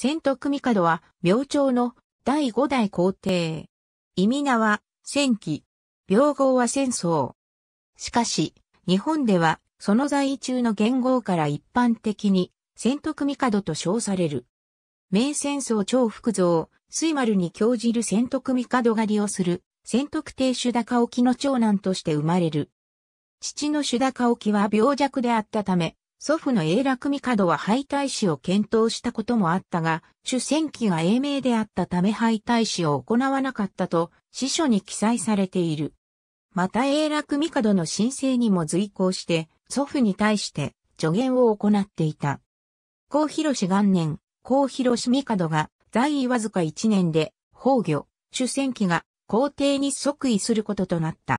千徳帝は、明朝の第五代皇帝。意味名は、戦記。病号は戦争。しかし、日本では、その在位中の元号から一般的に、千徳帝と称される。明戦争超福造、水丸に興じる千徳帝狩りをする、千徳帝主高沖の長男として生まれる。父の主高沖は病弱であったため、祖父の永楽帝は敗退死を検討したこともあったが、主戦記が英明であったため敗退死を行わなかったと、司書に記載されている。また永楽帝の申請にも随行して、祖父に対して助言を行っていた。高広氏元年、高広氏帝が在位わずか1年で、崩御、主戦記が皇帝に即位することとなった。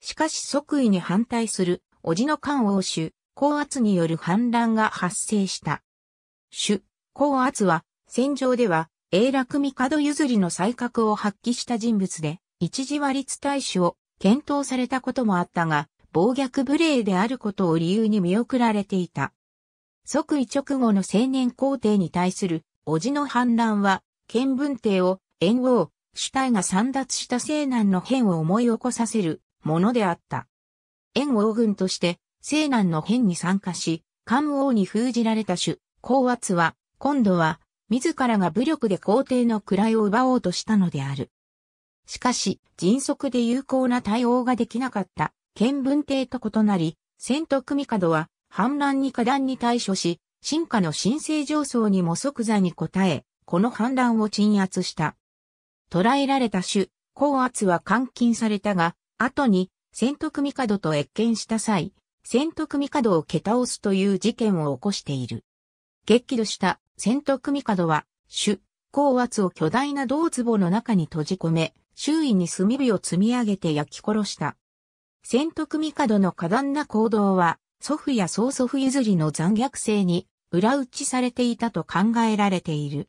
しかし即位に反対する、叔父の漢王主、高圧による反乱が発生した。主、高圧は、戦場では、永楽帝譲りの才覚を発揮した人物で、一時割立大使を検討されたこともあったが、暴虐無礼であることを理由に見送られていた。即位直後の青年皇帝に対する、叔父の反乱は、見文帝を、炎王、主体が散脱した西南の変を思い起こさせるものであった。炎王軍として、西南の変に参加し、漢王に封じられた主、高圧は、今度は、自らが武力で皇帝の位を奪おうとしたのである。しかし、迅速で有効な対応ができなかった、剣文帝と異なり、戦徳帝は、反乱に果断に対処し、進化の新生上層にも即座に応え、この反乱を鎮圧した。捕らえられた主、高圧は監禁されたが、後に、戦徳帝と謁見した際、千徳帝を蹴倒すという事件を起こしている。激怒した千徳帝は、主、高圧を巨大な銅壺の中に閉じ込め、周囲に炭火を積み上げて焼き殺した。千徳帝の過断な行動は、祖父や曽祖父譲りの残虐性に裏打ちされていたと考えられている。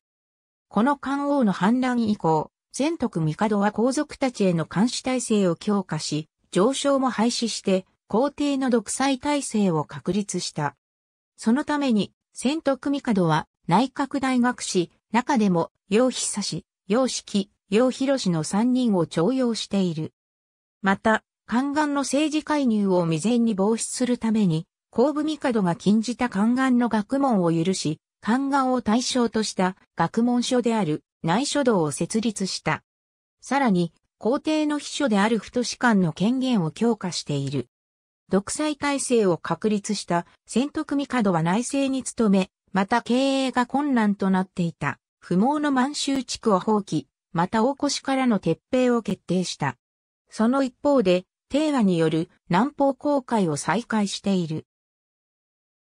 この漢王の反乱以降、千徳帝は皇族たちへの監視体制を強化し、上昇も廃止して、皇帝の独裁体制を確立した。そのために、千徳帝は内閣大学士、中でも、楊久氏、楊式、楊博氏の三人を徴用している。また、宦官の政治介入を未然に防止するために、皇武帝が禁じた宦官の学問を許し、宦官を対象とした学問所である内書道を設立した。さらに、皇帝の秘書である不都官の権限を強化している。独裁体制を確立した闘徳帝は内政に努め、また経営が困難となっていた不毛の満州地区を放棄、また大越からの撤兵を決定した。その一方で、ー和による南方航海を再開している。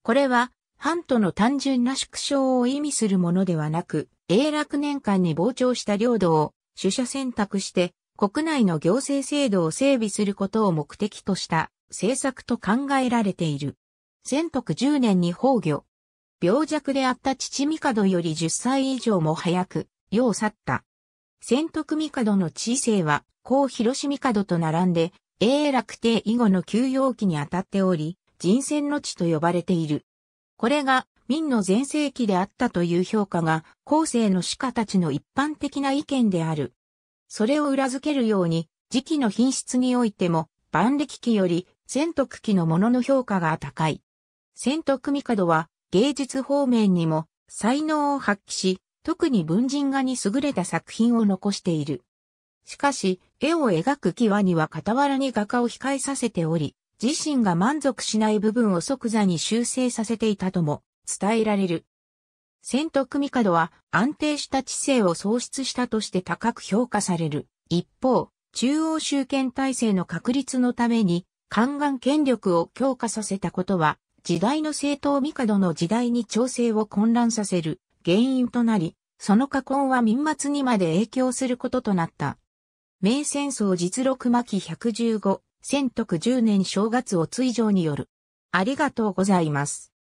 これは、半島の単純な縮小を意味するものではなく、永楽年間に膨張した領土を取捨選択して、国内の行政制度を整備することを目的とした制作と考えられている。千徳十年に崩御。病弱であった父帝より10歳以上も早く、世を去った。千徳帝の知性は、高広島帝と並んで、永楽帝以後の休養期にあたっており、人選の地と呼ばれている。これが、民の全盛期であったという評価が、後世の鹿家たちの一般的な意見である。それを裏付けるように、時期の品質においても、万歴期より千徳期のものの評価が高い。千徳帝は芸術方面にも才能を発揮し、特に文人画に優れた作品を残している。しかし、絵を描く際には傍らに画家を控えさせており、自身が満足しない部分を即座に修正させていたとも伝えられる。千徳帝は安定した知性を創出したとして高く評価される。一方、中央集権体制の確立のために宦官権力を強化させたことは、時代の政党帝の時代に調整を混乱させる原因となり、その禍根は民末にまで影響することとなった。明戦争実録巻115、千徳10年正月を追上による。ありがとうございます。